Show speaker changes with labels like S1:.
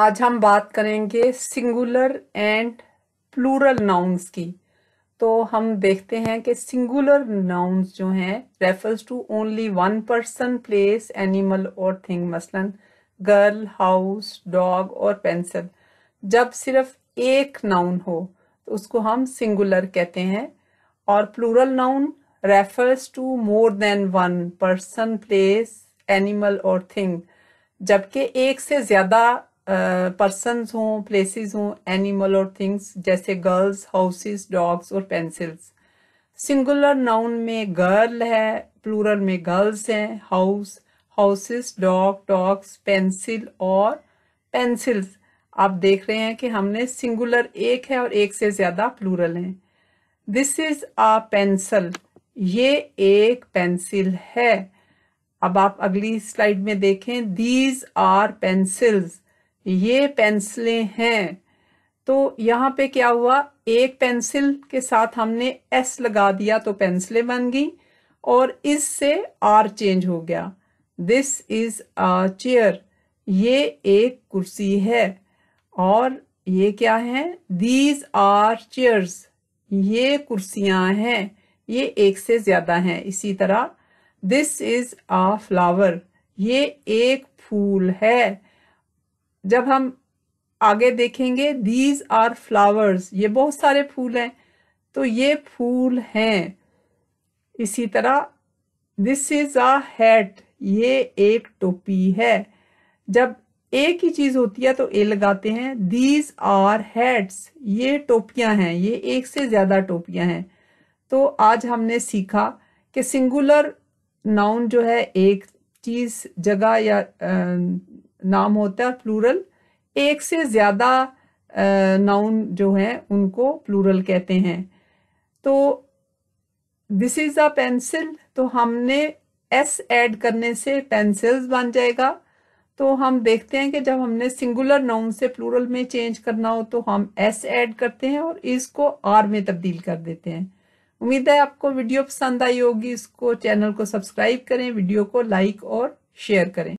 S1: आज हम बात करेंगे सिंगुलर एंड प्लूरल नाउन्स की तो हम देखते हैं कि सिंगुलर नाउन्स जो हैं refers to only one person place animal और थिंग मसलन गर्ल हाउस डॉग और पेंसिल जब सिर्फ एक नाउन हो तो उसको हम सिंगुलर कहते हैं और plural noun refers to more than one person place animal और थिंग जबकि एक से ज़्यादा पर्सन हों प्लेसेस हों एनिमल और थिंग्स जैसे गर्ल्स हाउसेस डॉग्स और पेंसिल्स सिंगुलर नाउन में गर्ल है प्लूरल में गर्ल्स हैं house houses dog dogs pencil और पेंसिल्स आप देख रहे हैं कि हमने सिंगुलर एक है और एक से ज्यादा प्लूरल हैं दिस इज अ पेंसिल ये एक पेंसिल है अब आप अगली स्लाइड में देखें दीज आर पेंसिल्स ये पेंसिलें हैं तो यहाँ पे क्या हुआ एक पेंसिल के साथ हमने एस लगा दिया तो पेंसिलें बन गई और इससे आर चेंज हो गया दिस इज अ चेयर ये एक कुर्सी है और ये क्या है दीज आर चेयर्स ये कुर्सियां हैं ये एक से ज्यादा हैं इसी तरह दिस इज अ फ्लावर ये एक फूल है जब हम आगे देखेंगे दीज आर फ्लावर्स ये बहुत सारे फूल हैं तो ये फूल हैं इसी तरह दिस इज अ हैट ये एक टोपी है जब एक ही चीज होती है तो ए लगाते हैं दीज आर हैट्स ये टोपियां हैं ये एक से ज्यादा टोपियां हैं तो आज हमने सीखा कि सिंगुलर नाउन जो है एक चीज जगह या आ, नाम होता है प्लूरल एक से ज़्यादा नाउन जो है उनको प्लूरल कहते हैं तो दिस इज़ अ पेंसिल तो हमने एस ऐड करने से पेंसिल्स बन जाएगा तो हम देखते हैं कि जब हमने सिंगुलर नाउन से प्लूरल में चेंज करना हो तो हम एस ऐड करते हैं और इसको आर में तब्दील कर देते हैं उम्मीद है आपको वीडियो पसंद आई होगी इसको चैनल को सब्सक्राइब करें वीडियो को लाइक और शेयर करें